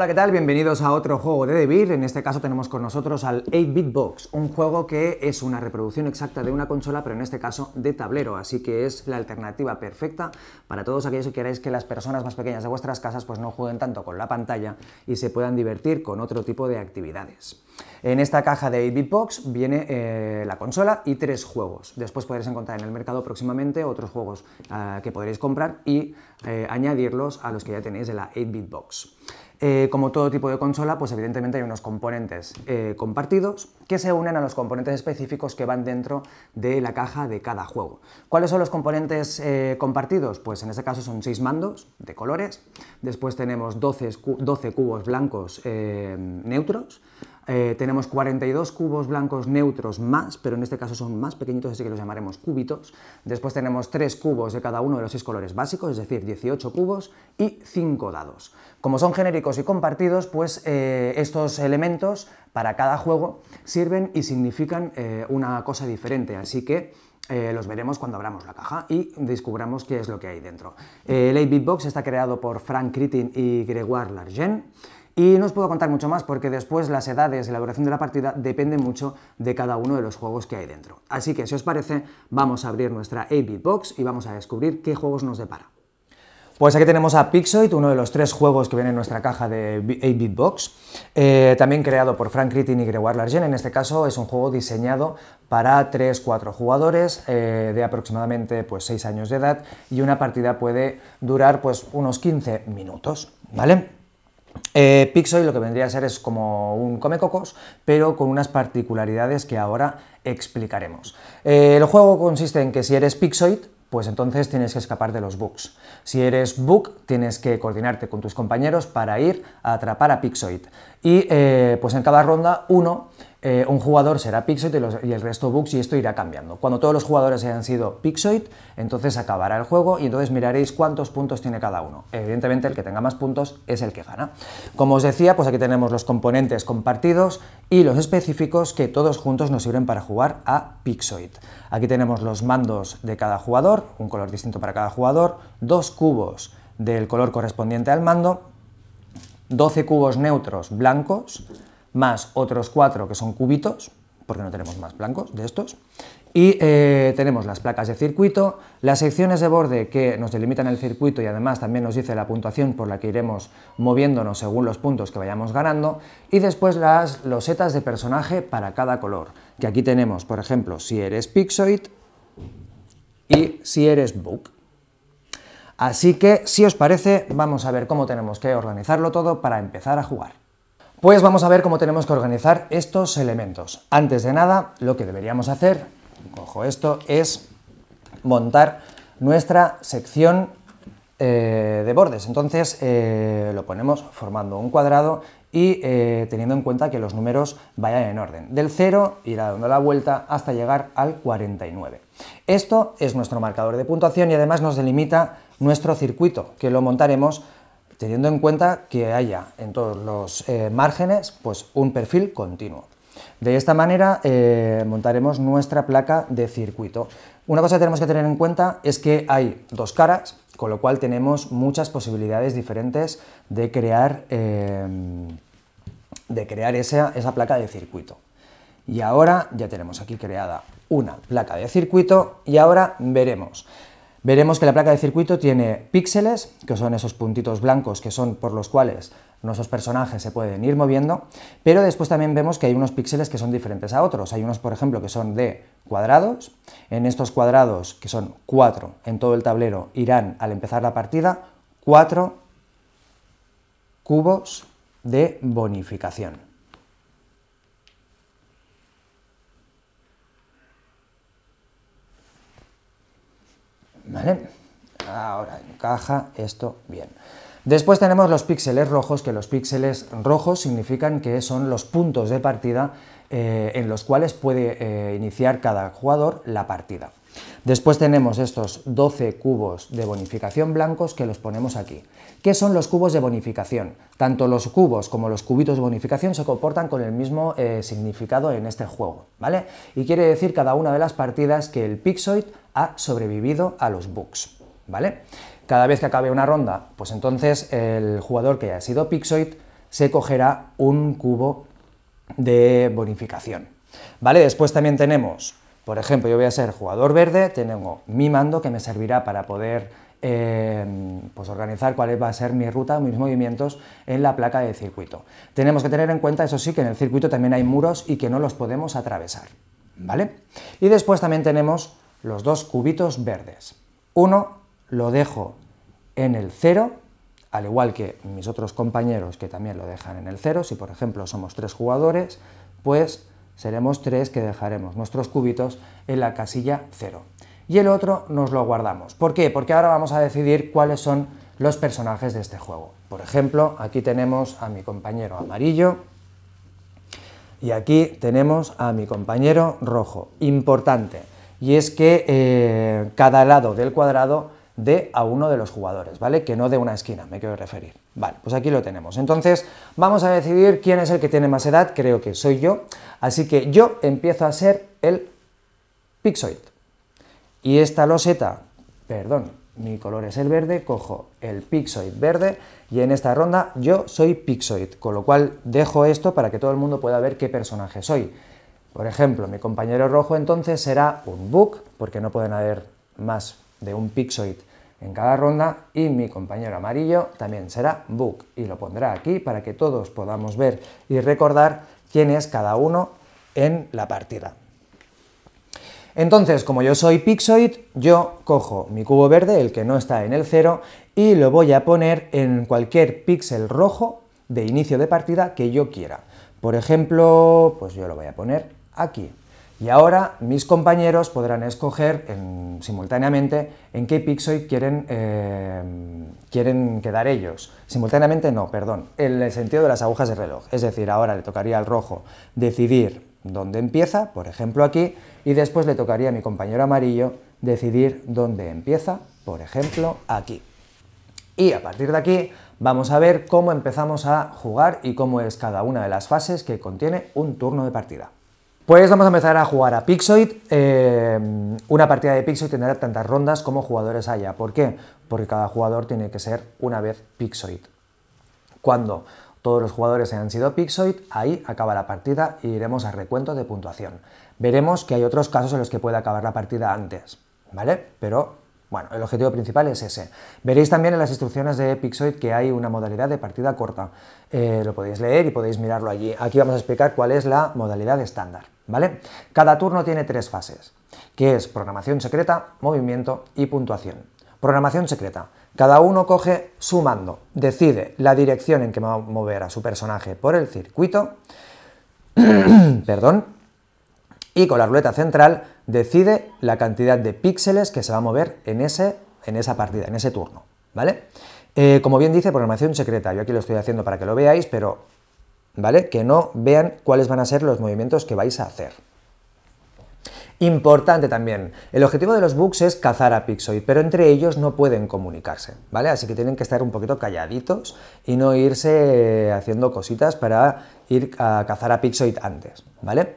Hola, ¿qué tal? Bienvenidos a otro juego de DeVir. En este caso tenemos con nosotros al 8-Bit Box, un juego que es una reproducción exacta de una consola, pero en este caso de tablero, así que es la alternativa perfecta para todos aquellos que queráis que las personas más pequeñas de vuestras casas pues no jueguen tanto con la pantalla y se puedan divertir con otro tipo de actividades. En esta caja de 8-Bit Box viene eh, la consola y tres juegos. Después podréis encontrar en el mercado próximamente otros juegos ah, que podréis comprar y eh, añadirlos a los que ya tenéis de la 8-Bit Box. Eh, como todo tipo de consola, pues evidentemente hay unos componentes eh, compartidos que se unen a los componentes específicos que van dentro de la caja de cada juego. ¿Cuáles son los componentes eh, compartidos? Pues en este caso son seis mandos de colores, después tenemos 12 cubos blancos neutros, eh, tenemos 42 cubos blancos neutros más, pero en este caso son más pequeñitos, así que los llamaremos cúbitos. Después tenemos 3 cubos de cada uno de los 6 colores básicos, es decir, 18 cubos y 5 dados. Como son genéricos y compartidos, pues eh, estos elementos para cada juego sirven y significan eh, una cosa diferente, así que los veremos cuando abramos la caja y descubramos qué es lo que hay dentro. el 8-bit box está creado por Frank Critin y Gregoire Largent. Y no os puedo contar mucho más porque después las edades y la duración de la partida dependen mucho de cada uno de los juegos que hay dentro. Así que si os parece, vamos a abrir nuestra 8-bit box y vamos a descubrir qué juegos nos depara. Pues aquí tenemos a Pixoid, uno de los tres juegos que viene en nuestra caja de 8-bit box, eh, también creado por Frank Crittin y Gregoire Largen. En este caso es un juego diseñado para 3-4 jugadores eh, de aproximadamente pues, 6 años de edad y una partida puede durar pues, unos 15 minutos, ¿vale? Eh, Pixoid lo que vendría a ser es como un comecocos, pero con unas particularidades que ahora explicaremos. Eh, el juego consiste en que si eres Pixoid, pues entonces tienes que escapar de los bugs. Si eres bug, tienes que coordinarte con tus compañeros para ir a atrapar a Pixoid. Y eh, pues en cada ronda uno eh, un jugador será Pixoid y, el resto Bugs y esto irá cambiando. Cuando todos los jugadores hayan sido Pixoid, entonces acabará el juego y entonces miraréis cuántos puntos tiene cada uno. Evidentemente el que tenga más puntos es el que gana. Como os decía, pues aquí tenemos los componentes compartidos y los específicos que todos juntos nos sirven para jugar a Pixoid. Aquí tenemos los mandos de cada jugador, un color distinto para cada jugador, dos cubos del color correspondiente al mando, 12 cubos neutros blancos, más otros cuatro que son cubitos, porque no tenemos más blancos de estos. Y eh, tenemos las placas de circuito, las secciones de borde que nos delimitan el circuito y además también nos dice la puntuación por la que iremos moviéndonos según los puntos que vayamos ganando. Y después las losetas de personaje para cada color, que aquí tenemos, por ejemplo, si eres Pixoid y si eres Book. Así que, si os parece, vamos a ver cómo tenemos que organizarlo todo para empezar a jugar. Pues vamos a ver cómo tenemos que organizar estos elementos. Antes de nada, lo que deberíamos hacer, cojo esto, es montar nuestra sección eh, de bordes. Entonces eh, lo ponemos formando un cuadrado y eh, teniendo en cuenta que los números vayan en orden. Del 0 irá dando la vuelta hasta llegar al 49. Esto es nuestro marcador de puntuación y además nos delimita nuestro circuito, que lo montaremos teniendo en cuenta que haya en todos los eh, márgenes pues, un perfil continuo. De esta manera eh, montaremos nuestra placa de circuito. Una cosa que tenemos que tener en cuenta es que hay dos caras, con lo cual tenemos muchas posibilidades diferentes de crear, eh, de crear esa, esa placa de circuito. Y ahora ya tenemos aquí creada una placa de circuito y ahora veremos Veremos que la placa de circuito tiene píxeles, que son esos puntitos blancos que son por los cuales nuestros personajes se pueden ir moviendo, pero después también vemos que hay unos píxeles que son diferentes a otros. Hay unos, por ejemplo, que son de cuadrados. En estos cuadrados, que son cuatro, en todo el tablero, irán al empezar la partida cuatro cubos de bonificación. ¿vale? Ahora encaja esto bien. Después tenemos los píxeles rojos, que los píxeles rojos significan que son los puntos de partida eh, en los cuales puede eh, iniciar cada jugador la partida. Después tenemos estos 12 cubos de bonificación blancos que los ponemos aquí. ¿Qué son los cubos de bonificación? Tanto los cubos como los cubitos de bonificación se comportan con el mismo eh, significado en este juego, ¿vale? Y quiere decir cada una de las partidas que el Pixoid ha sobrevivido a los bugs, ¿vale? Cada vez que acabe una ronda, pues entonces el jugador que haya sido Pixoid se cogerá un cubo de bonificación. ¿Vale? Después también tenemos por ejemplo, yo voy a ser jugador verde, tengo mi mando que me servirá para poder eh, pues organizar cuál va a ser mi ruta, mis movimientos en la placa de circuito. Tenemos que tener en cuenta, eso sí, que en el circuito también hay muros y que no los podemos atravesar. ¿Vale? Y después también tenemos los dos cubitos verdes. Uno lo dejo en el cero, al igual que mis otros compañeros que también lo dejan en el cero, Si por ejemplo somos tres jugadores, pues seremos tres que dejaremos nuestros cubitos en la casilla cero. Y el otro nos lo guardamos. ¿Por qué? Porque ahora vamos a decidir cuáles son los personajes de este juego. Por ejemplo, aquí tenemos a mi compañero amarillo y aquí tenemos a mi compañero rojo. Importante, y es que eh, cada lado del cuadrado dé a uno de los jugadores, ¿vale? Que no de una esquina, me quiero referir. Vale, pues aquí lo tenemos. Entonces vamos a decidir quién es el que tiene más edad, creo que soy yo. Así que yo empiezo a ser el pixoid. Y esta loseta, perdón, mi color es el verde, cojo el pixoid verde y en esta ronda yo soy pixoid, con lo cual dejo esto para que todo el mundo pueda ver qué personaje soy. Por ejemplo, mi compañero rojo entonces será un book, porque no pueden haber más de un pixoid en cada ronda y mi compañero amarillo también será Book y lo pondrá aquí para que todos podamos ver y recordar quién es cada uno en la partida. Entonces, como yo soy Pixoid, yo cojo mi cubo verde, el que no está en el cero, y lo voy a poner en cualquier píxel rojo de inicio de partida que yo quiera. Por ejemplo, pues yo lo voy a poner aquí. Y ahora mis compañeros podrán escoger simultáneamente en qué pixel quieren, eh, quieren quedar ellos. Simultáneamente no, perdón, en el sentido de las agujas de reloj. Es decir, ahora le tocaría al rojo decidir dónde empieza, por ejemplo aquí, y después le tocaría a mi compañero amarillo decidir dónde empieza, por ejemplo aquí. Y a partir de aquí vamos a ver cómo empezamos a jugar y cómo es cada una de las fases que contiene un turno de partida. Pues vamos a empezar a jugar a Pixoid. Eh, una partida de Pixoid tendrá tantas rondas como jugadores haya. ¿Por qué? Porque cada jugador tiene que ser una vez Pixoid. Cuando todos los jugadores hayan sido Pixoid, ahí acaba la partida y iremos a recuento de puntuación. Veremos que hay otros casos en los que puede acabar la partida antes, ¿vale? Pero bueno, el objetivo principal es ese. Veréis también en las instrucciones de Pixoid que hay una modalidad de partida corta. Eh, lo podéis leer y podéis mirarlo allí. Aquí vamos a explicar cuál es la modalidad estándar. ¿vale? Cada turno tiene tres fases, que es programación secreta, movimiento y puntuación. Programación secreta. Cada uno coge su mando, decide la dirección en que va a mover a su personaje por el circuito, perdón, y con la ruleta central decide la cantidad de píxeles que se va a mover en, ese, en esa partida, en ese turno, ¿vale? Eh, como bien dice, programación secreta, yo aquí lo estoy haciendo para que lo veáis, pero ¿vale? Que no vean cuáles van a ser los movimientos que vais a hacer. Importante también, el objetivo de los bugs es cazar a Pixoid, pero entre ellos no pueden comunicarse, ¿vale? Así que tienen que estar un poquito calladitos y no irse eh, haciendo cositas para ir a cazar a Pixoid antes, ¿vale?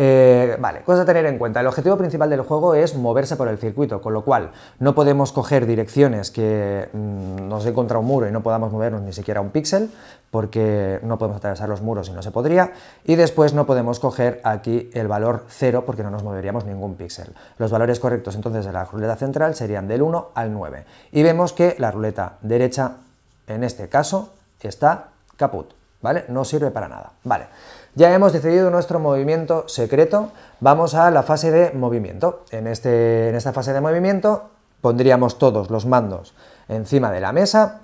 Eh, vale, cosa a tener en cuenta. El objetivo principal del juego es moverse por el circuito, con lo cual no podemos coger direcciones que mm, nos den contra un muro y no podamos movernos ni siquiera un píxel, porque no podemos atravesar los muros y no se podría. Y después no podemos coger aquí el valor 0 porque no nos moveríamos ningún píxel. Los valores correctos entonces de la ruleta central serían del 1 al 9. Y vemos que la ruleta derecha, en este caso, está caput, ¿vale? No sirve para nada. Vale. Ya hemos decidido nuestro movimiento secreto, vamos a la fase de movimiento. En, este, en esta fase de movimiento pondríamos todos los mandos encima de la mesa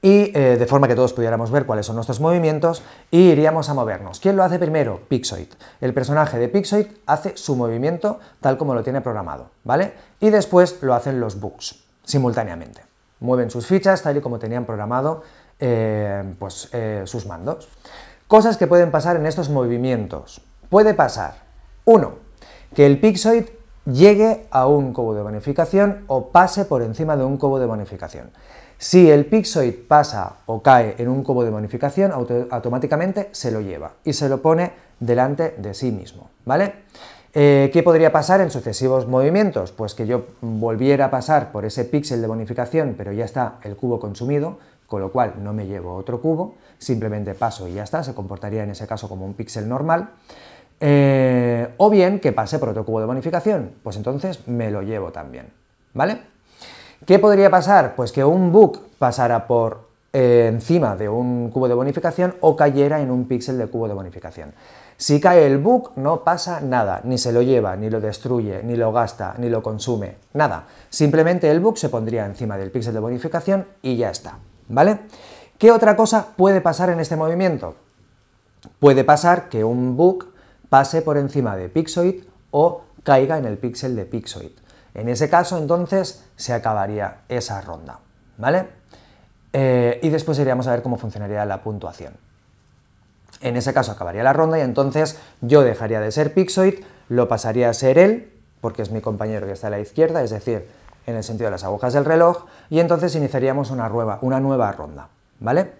y eh, de forma que todos pudiéramos ver cuáles son nuestros movimientos y iríamos a movernos. ¿Quién lo hace primero? Pixoid. El personaje de Pixoid hace su movimiento tal como lo tiene programado, ¿vale? Y después lo hacen los bugs simultáneamente. Mueven sus fichas tal y como tenían programado eh, pues, eh, sus mandos. Cosas que pueden pasar en estos movimientos. Puede pasar, uno, Que el Pixoid llegue a un cubo de bonificación o pase por encima de un cubo de bonificación. Si el Pixoid pasa o cae en un cubo de bonificación, automáticamente se lo lleva y se lo pone delante de sí mismo, ¿vale? Eh, ¿Qué podría pasar en sucesivos movimientos? Pues que yo volviera a pasar por ese píxel de bonificación, pero ya está el cubo consumido, con lo cual no me llevo otro cubo, simplemente paso y ya está, se comportaría en ese caso como un píxel normal. Eh, o bien que pase por otro cubo de bonificación, pues entonces me lo llevo también, ¿vale? ¿Qué podría pasar? Pues que un book pasara por eh, encima de un cubo de bonificación o cayera en un píxel de cubo de bonificación. Si cae el book no pasa nada, ni se lo lleva, ni lo destruye, ni lo gasta, ni lo consume, nada. Simplemente el book se pondría encima del píxel de bonificación y ya está. ¿vale? ¿Qué otra cosa puede pasar en este movimiento? Puede pasar que un bug pase por encima de Pixoid o caiga en el píxel de Pixoid. En ese caso, entonces, se acabaría esa ronda, ¿vale? Eh, y después iríamos a ver cómo funcionaría la puntuación. En ese caso acabaría la ronda y entonces yo dejaría de ser Pixoid, lo pasaría a ser él, porque es mi compañero que está a la izquierda, es decir, en el sentido de las agujas del reloj, y entonces iniciaríamos una nueva, ronda, ¿vale?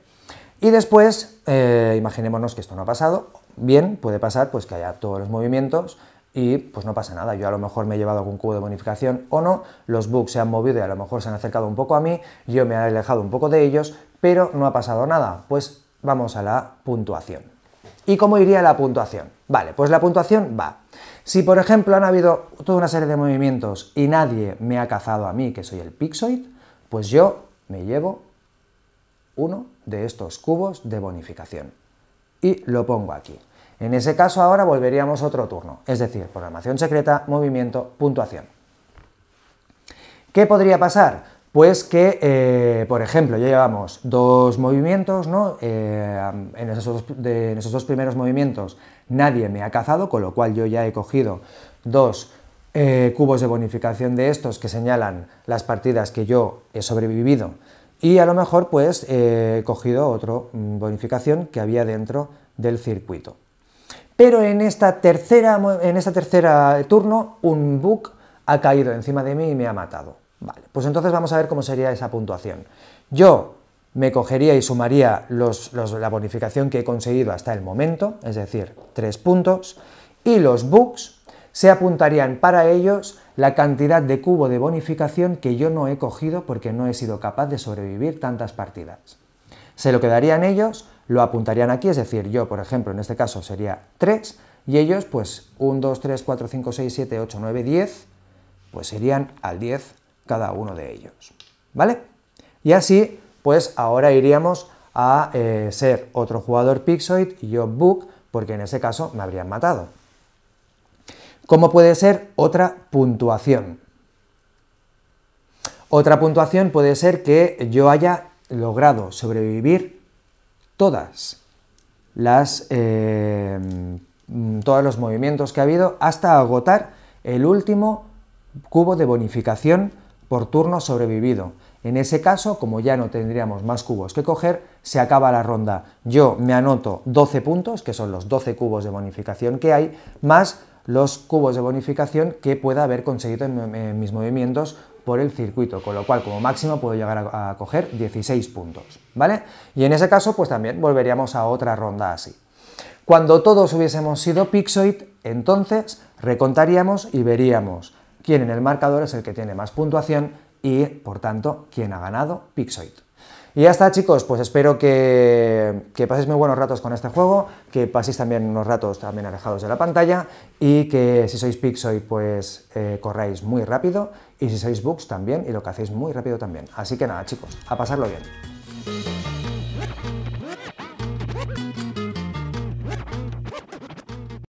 Y después, eh, imaginémonos que esto no ha pasado, bien, puede pasar pues que haya todos los movimientos y pues no pasa nada, yo a lo mejor me he llevado algún cubo de bonificación o no, los bugs se han movido y a lo mejor se han acercado un poco a mí, yo me he alejado un poco de ellos, pero no ha pasado nada, pues vamos a la puntuación. ¿Y cómo iría la puntuación? Vale, pues la puntuación va. Si por ejemplo han habido toda una serie de movimientos y nadie me ha cazado a mí, que soy el Pixoid, pues yo me llevo uno de estos cubos de bonificación y lo pongo aquí. En ese caso ahora volveríamos otro turno, es decir, programación secreta, movimiento, puntuación. ¿Qué podría pasar? Pues que, eh, por ejemplo, ya llevamos dos movimientos, ¿no? Eh, en, esos, dos primeros movimientos nadie me ha cazado, con lo cual yo ya he cogido dos eh, cubos de bonificación de estos que señalan las partidas que yo he sobrevivido y a lo mejor pues he cogido otra mm, bonificación que había dentro del circuito. Pero en esta tercera, en esta tercera turno un bug ha caído encima de mí y me ha matado. Vale, pues entonces vamos a ver cómo sería esa puntuación. Yo me cogería y sumaría la bonificación que he conseguido hasta el momento, es decir, tres puntos, y los books se apuntarían para ellos la cantidad de cubo de bonificación que yo no he cogido porque no he sido capaz de sobrevivir tantas partidas. Se lo quedarían ellos, lo apuntarían aquí, es decir, yo, por ejemplo, en este caso sería 3, y ellos, pues 1, 2, 3, 4, 5, 6, 7, 8, 9, 10, pues serían al 10 cada uno de ellos. ¿Vale? Y así, pues ahora iríamos a eh, ser otro jugador Pixoid y yo Book, porque en ese caso me habrían matado. ¿Cómo puede ser otra puntuación? Otra puntuación puede ser que yo haya logrado sobrevivir todas las, eh, todos los movimientos que ha habido hasta agotar el último cubo de bonificación por turno sobrevivido. En ese caso, como ya no tendríamos más cubos que coger, se acaba la ronda. Yo me anoto 12 puntos, que son los 12 cubos de bonificación que hay, más los cubos de bonificación que pueda haber conseguido en, mis movimientos por el circuito, con lo cual como máximo puedo llegar a, coger 16 puntos, ¿vale? Y en ese caso, pues también volveríamos a otra ronda así. Cuando todos hubiésemos sido Pixoid, entonces recontaríamos y veríamos quien en el marcador es el que tiene más puntuación y, por tanto, quien ha ganado Pixoid. Y ya está, chicos, pues espero que, paséis muy buenos ratos con este juego, que paséis también unos ratos también alejados de la pantalla y que si sois Pixoid, pues eh, corráis muy rápido y si sois Bugs también y lo que hacéis muy rápido también. Así que nada, chicos, a pasarlo bien.